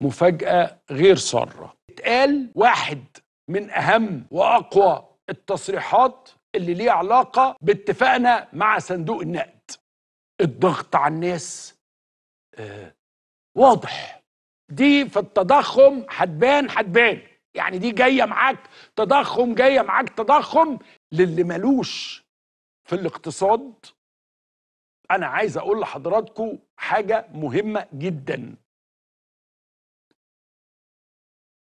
مفاجأة غير سارة اتقال واحد من أهم وأقوى التصريحات اللي ليه علاقة باتفاقنا مع صندوق النقد الضغط على الناس آه واضح دي في التضخم هتبان هتبان يعني دي جايه معاك تضخم جايه معاك تضخم للي ملوش في الاقتصاد انا عايز اقول لحضراتكم حاجه مهمه جدا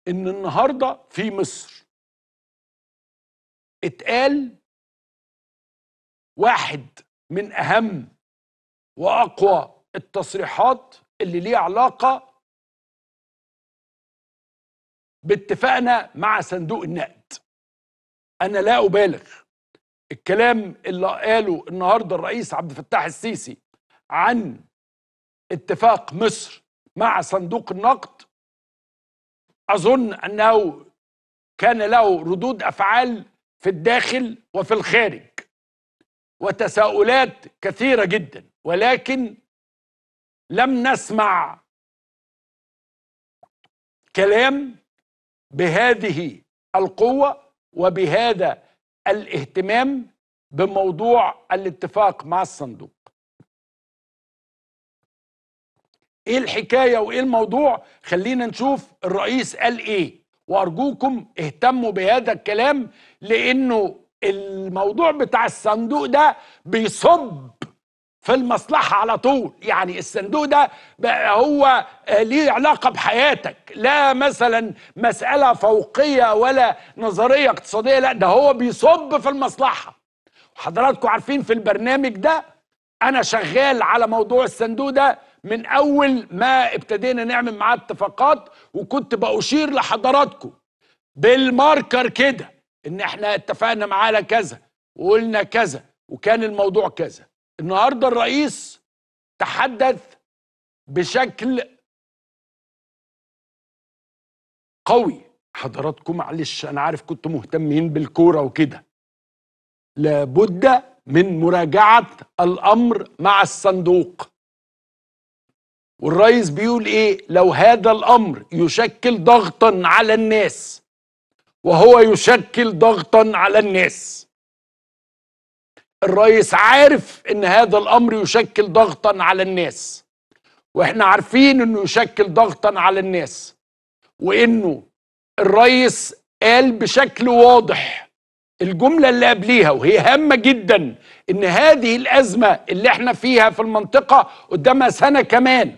ان النهارده في مصر اتقال واحد من اهم واقوى التصريحات اللي ليه علاقه باتفاقنا مع صندوق النقد انا لا ابالغ الكلام اللي قاله النهارده الرئيس عبد الفتاح السيسي عن اتفاق مصر مع صندوق النقد اظن انه كان له ردود افعال في الداخل وفي الخارج وتساؤلات كثيره جدا ولكن لم نسمع كلام بهذه القوه وبهذا الاهتمام بموضوع الاتفاق مع الصندوق ايه الحكايه وايه الموضوع خلينا نشوف الرئيس قال ايه وارجوكم اهتموا بهذا الكلام لانه الموضوع بتاع الصندوق ده بيصب في المصلحة على طول يعني الصندوق ده بقى هو ليه علاقة بحياتك لا مثلا مسألة فوقية ولا نظرية اقتصادية لا ده هو بيصب في المصلحة حضراتكم عارفين في البرنامج ده أنا شغال على موضوع الصندوق ده من اول ما ابتدينا نعمل معاه اتفاقات وكنت باشير لحضراتكم بالماركر كده ان احنا اتفقنا معاه على كذا وقلنا كذا وكان الموضوع كذا النهارده الرئيس تحدث بشكل قوي حضراتكم معلش انا عارف كنتوا مهتمين بالكوره وكده لابد من مراجعه الامر مع الصندوق والرئيس بيقول ايه لو هذا الامر يشكل ضغطا على الناس وهو يشكل ضغطا على الناس الرئيس عارف ان هذا الامر يشكل ضغطا على الناس واحنا عارفين انه يشكل ضغطا على الناس وانه الرئيس قال بشكل واضح الجملة اللي قبليها وهي هامة جدا ان هذه الازمة اللي احنا فيها في المنطقة قدامها سنة كمان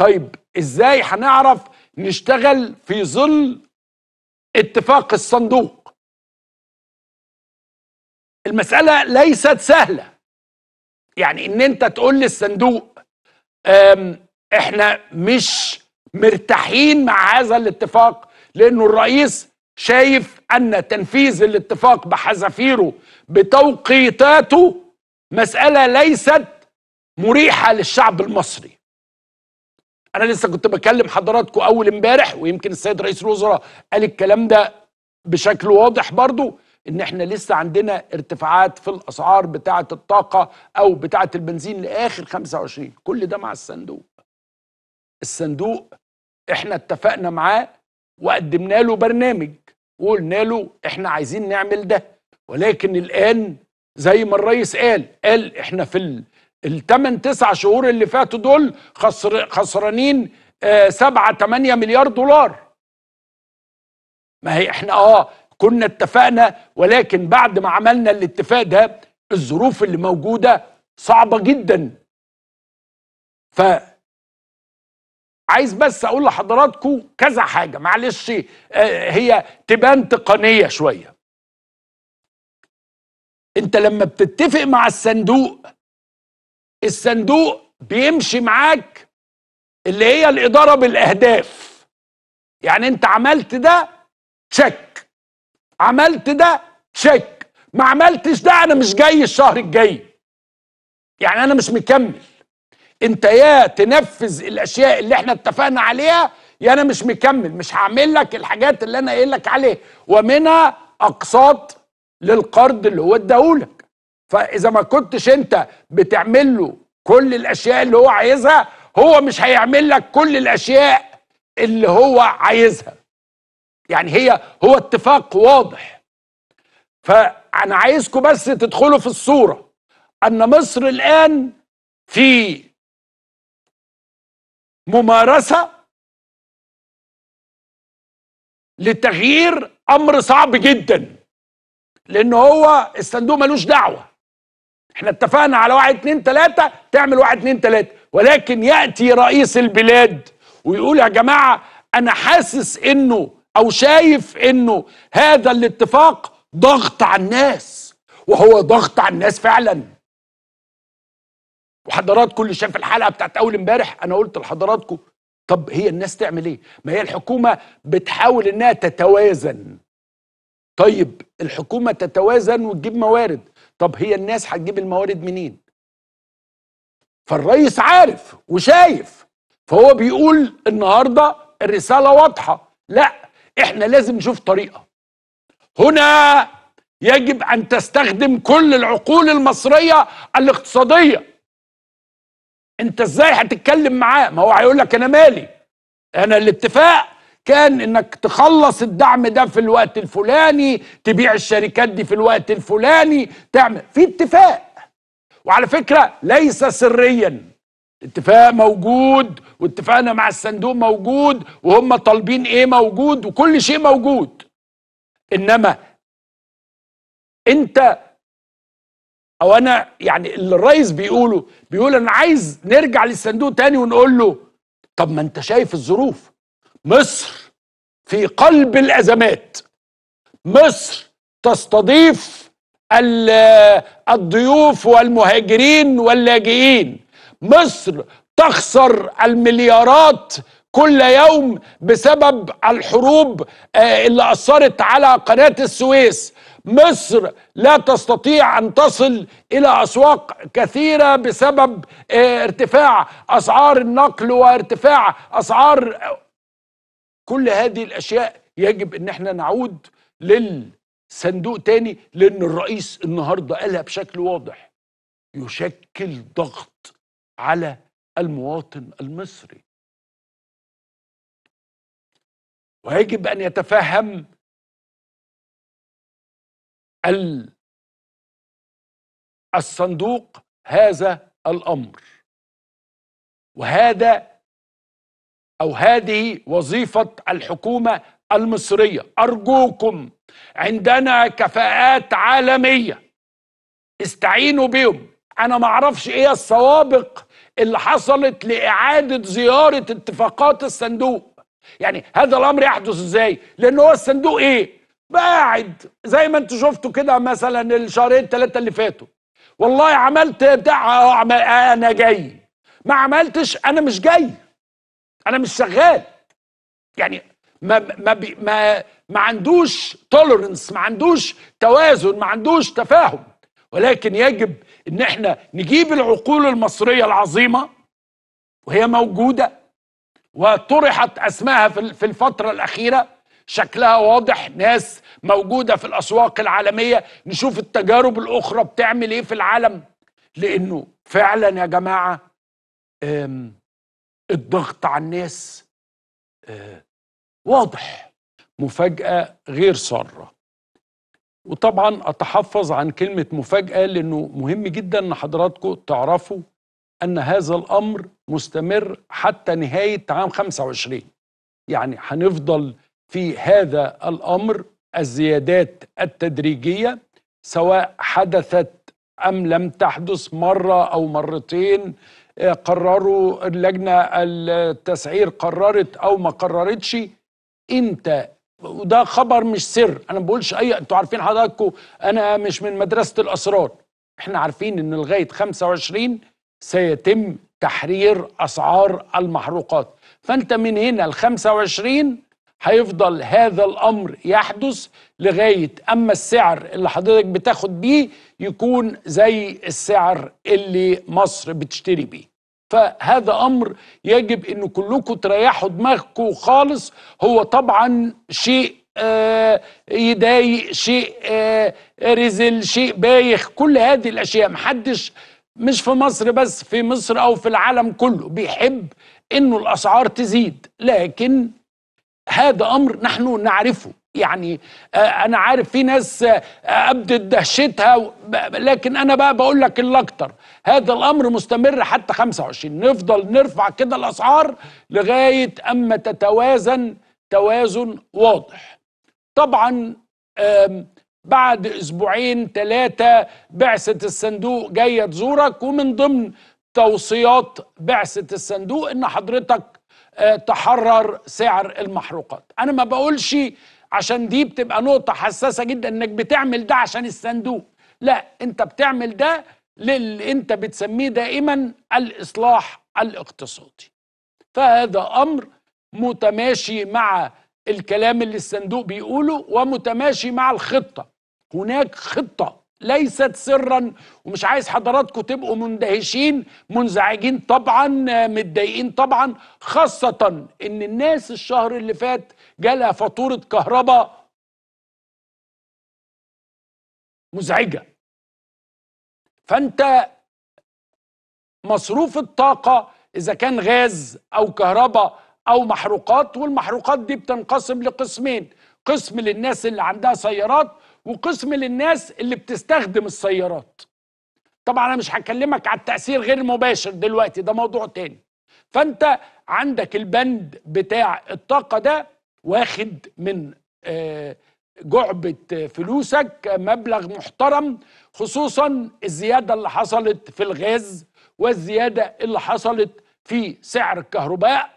طيب ازاي هنعرف نشتغل في ظل اتفاق الصندوق المسألة ليست سهلة يعني ان انت تقول للصندوق احنا مش مرتاحين مع هذا الاتفاق لانه الرئيس شايف ان تنفيذ الاتفاق بحذافيره بتوقيتاته مسألة ليست مريحة للشعب المصري انا لسه كنت بكلم حضراتكم اول امبارح ويمكن السيد رئيس الوزراء قال الكلام ده بشكل واضح برضو ان احنا لسه عندنا ارتفاعات في الاسعار بتاعه الطاقه او بتاعه البنزين لاخر 25 كل ده مع الصندوق الصندوق احنا اتفقنا معاه وقدمنا له برنامج وقلنا له احنا عايزين نعمل ده ولكن الان زي ما الرئيس قال قال احنا في الثمان تسع شهور اللي فاتوا دول خسر خسرانين آه، سبعة تمانية مليار دولار ما هي احنا اه كنا اتفقنا ولكن بعد ما عملنا الاتفاق ده الظروف اللي موجودة صعبة جدا ف عايز بس اقول لحضراتكم كذا حاجة معلش آه، هي تبان تقنية شوية انت لما بتتفق مع الصندوق الصندوق بيمشي معاك اللي هي الإدارة بالأهداف يعني أنت عملت ده تشيك عملت ده تشيك ما عملتش ده أنا مش جاي الشهر الجاي يعني أنا مش مكمل أنت يا تنفذ الأشياء اللي احنا اتفقنا عليها يا أنا مش مكمل مش هعمل لك الحاجات اللي أنا قايل لك عليها ومنها أقساط للقرض اللي هو اداهولك فاذا ما كنتش انت بتعمل له كل الاشياء اللي هو عايزها هو مش هيعمل لك كل الاشياء اللي هو عايزها يعني هي هو اتفاق واضح فانا عايزكم بس تدخلوا في الصوره ان مصر الان في ممارسه لتغيير امر صعب جدا لان هو الصندوق ملوش دعوه احنا اتفقنا على واحد اتنين تلاتة تعمل واحد اتنين تلاتة ولكن يأتي رئيس البلاد ويقول يا جماعة أنا حاسس إنه أو شايف إنه هذا الاتفاق ضغط على الناس وهو ضغط على الناس فعلا وحضراتكم اللي شاف الحلقة بتاعت أول امبارح أنا قلت لحضراتكم طب هي الناس تعمل إيه؟ ما هي الحكومة بتحاول إنها تتوازن طيب الحكومة تتوازن وتجيب موارد طب هي الناس هتجيب الموارد منين فالرئيس عارف وشايف فهو بيقول النهارده الرساله واضحه لا احنا لازم نشوف طريقه هنا يجب ان تستخدم كل العقول المصريه الاقتصاديه انت ازاي هتتكلم معاه ما هو هيقول لك انا مالي انا الاتفاق كان انك تخلص الدعم ده في الوقت الفلاني تبيع الشركات دي في الوقت الفلاني تعمل في اتفاق وعلى فكرة ليس سريا اتفاق موجود واتفقنا مع الصندوق موجود وهم طالبين ايه موجود وكل شيء موجود انما انت او انا يعني اللي الرئيس بيقوله بيقول انا عايز نرجع للصندوق تاني ونقول له طب ما انت شايف الظروف مصر في قلب الازمات مصر تستضيف الضيوف والمهاجرين واللاجئين مصر تخسر المليارات كل يوم بسبب الحروب آه، اللي اثرت على قناه السويس مصر لا تستطيع ان تصل الى اسواق كثيره بسبب آه، ارتفاع اسعار النقل وارتفاع اسعار كل هذه الاشياء يجب ان احنا نعود للصندوق تاني لان الرئيس النهارده قالها بشكل واضح يشكل ضغط على المواطن المصري ويجب ان يتفهم الصندوق هذا الامر وهذا أو هذه وظيفة الحكومة المصرية أرجوكم عندنا كفاءات عالمية استعينوا بهم أنا ما أعرفش إيه السوابق اللي حصلت لإعادة زيارة اتفاقات الصندوق يعني هذا الأمر يحدث إزاي لأن هو الصندوق إيه باعد زي ما انتوا شفتوا كده مثلا الشهرين التلاتة اللي فاتوا والله عملت بتاع آه، آه، أنا جاي ما عملتش أنا مش جاي انا مش شغال يعني ما ما ما ما عندوش تولرنس ما عندوش توازن ما عندوش تفاهم ولكن يجب ان احنا نجيب العقول المصريه العظيمه وهي موجوده وطرحت اسماها في الفتره الاخيره شكلها واضح ناس موجوده في الاسواق العالميه نشوف التجارب الاخرى بتعمل ايه في العالم لانه فعلا يا جماعه الضغط على الناس آه، واضح مفاجأة غير سارة وطبعا أتحفظ عن كلمة مفاجأة لأنه مهم جدا أن حضراتكم تعرفوا أن هذا الأمر مستمر حتى نهاية عام 25 يعني هنفضل في هذا الأمر الزيادات التدريجية سواء حدثت أم لم تحدث مرة أو مرتين قرروا اللجنه التسعير قررت او ما قررتش انت وده خبر مش سر انا ما بقولش اي انتوا عارفين حضراتكم انا مش من مدرسه الاسرار احنا عارفين ان لغايه 25 سيتم تحرير اسعار المحروقات فانت من هنا ل 25 هيفضل هذا الامر يحدث لغايه اما السعر اللي حضرتك بتاخد بيه يكون زي السعر اللي مصر بتشتري بيه فهذا امر يجب ان كلكم تريحوا دماغكم خالص هو طبعا شيء آه يضايق شيء آه رزل شيء بايخ كل هذه الاشياء محدش مش في مصر بس في مصر او في العالم كله بيحب انه الاسعار تزيد لكن هذا امر نحن نعرفه يعني آه، انا عارف في ناس آه، ابدت دهشتها لكن انا بقى بقول لك الاكتر هذا الامر مستمر حتى 25 نفضل نرفع كده الاسعار لغايه اما تتوازن توازن واضح طبعا بعد اسبوعين ثلاثه بعثه الصندوق جايه تزورك ومن ضمن توصيات بعثه الصندوق ان حضرتك آه، تحرر سعر المحروقات انا ما بقولش عشان دي بتبقى نقطة حساسة جدا انك بتعمل ده عشان الصندوق لا انت بتعمل ده للي انت بتسميه دائما الاصلاح الاقتصادي فهذا امر متماشي مع الكلام اللي الصندوق بيقوله ومتماشي مع الخطة هناك خطة ليست سرا ومش عايز حضراتكم تبقوا مندهشين منزعجين طبعا متضايقين طبعا خاصة ان الناس الشهر اللي فات جالها فاتورة كهرباء مزعجة فأنت مصروف الطاقة إذا كان غاز أو كهرباء أو محروقات والمحروقات دي بتنقسم لقسمين قسم للناس اللي عندها سيارات وقسم للناس اللي بتستخدم السيارات طبعا أنا مش هكلمك على التأثير غير المباشر دلوقتي ده موضوع تاني فأنت عندك البند بتاع الطاقة ده واخد من آه، جعبة فلوسك مبلغ محترم خصوصا الزيادة اللي حصلت في الغاز والزيادة اللي حصلت في سعر الكهرباء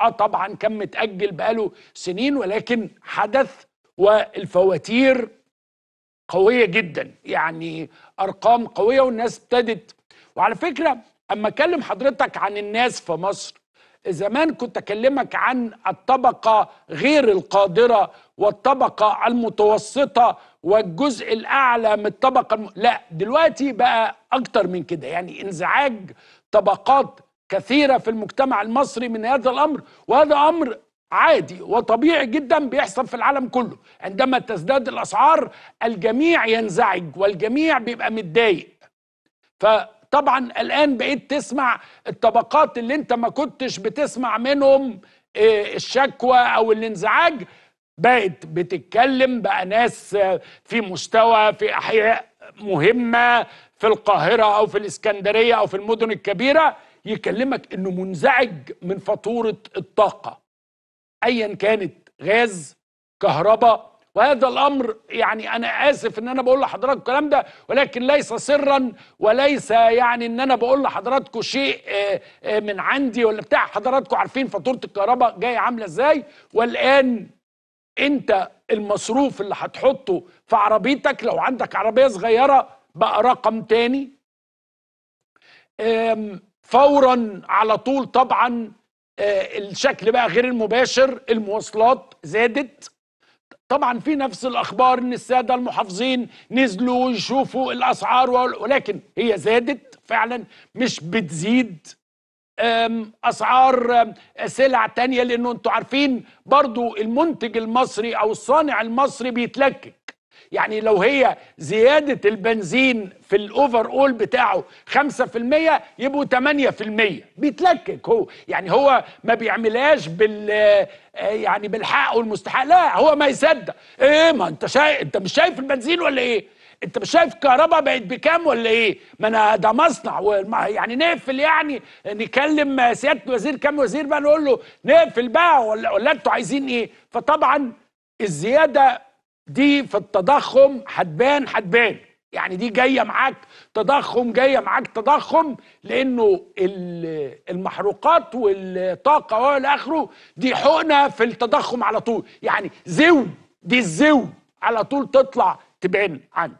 اه طبعا كان متأجل بقاله سنين ولكن حدث والفواتير قوية جدا يعني أرقام قوية والناس ابتدت وعلى فكرة أما أكلم حضرتك عن الناس في مصر زمان كنت اكلمك عن الطبقه غير القادره والطبقه المتوسطه والجزء الاعلى من الطبقه الم... لا دلوقتي بقى اكتر من كده يعني انزعاج طبقات كثيره في المجتمع المصري من هذا الامر وهذا امر عادي وطبيعي جدا بيحصل في العالم كله عندما تزداد الاسعار الجميع ينزعج والجميع بيبقى متضايق ف طبعا الان بقيت تسمع الطبقات اللي انت ما كنتش بتسمع منهم آه، الشكوى او الانزعاج بقت بتتكلم بقى ناس آه، في مستوى في احياء مهمه في القاهره او في الاسكندريه او في المدن الكبيره يكلمك انه منزعج من فاتوره الطاقه ايا كانت غاز كهرباء وهذا الامر يعني انا اسف ان انا بقول لحضراتكم الكلام ده ولكن ليس سرا وليس يعني ان انا بقول لحضراتكم شيء آه، آه، من عندي ولا بتاع حضراتكم عارفين فاتوره الكهرباء جايه عامله ازاي والان انت المصروف اللي هتحطه في عربيتك لو عندك عربيه صغيره بقى رقم تاني فورا على طول طبعا آه، الشكل بقى غير المباشر المواصلات زادت طبعا في نفس الاخبار ان الساده المحافظين نزلوا ويشوفوا الاسعار ولكن هي زادت فعلا مش بتزيد اسعار سلع تانية لانه انتوا عارفين برضو المنتج المصري او الصانع المصري بيتلكك يعني لو هي زيادة البنزين في الأوفر أول بتاعه 5% يبقوا 8% بيتلكك هو يعني هو ما بيعملهاش بال يعني بالحق والمستحق لا هو ما يصدق إيه ما أنت شايف أنت مش شايف البنزين ولا إيه؟ انت مش شايف الكهرباء بقت بكام ولا ايه؟ ما انا ده مصنع يعني نقفل يعني نكلم سياده الوزير كام وزير بقى نقول له نقفل بقى ولا ولا انتوا عايزين ايه؟ فطبعا الزياده دي في التضخم هتبان هتبان يعني دي جايه معاك تضخم جايه معاك تضخم لانه المحروقات والطاقه والى اخره دي حقنه في التضخم على طول يعني زو دي الزو على طول تطلع تبان عندك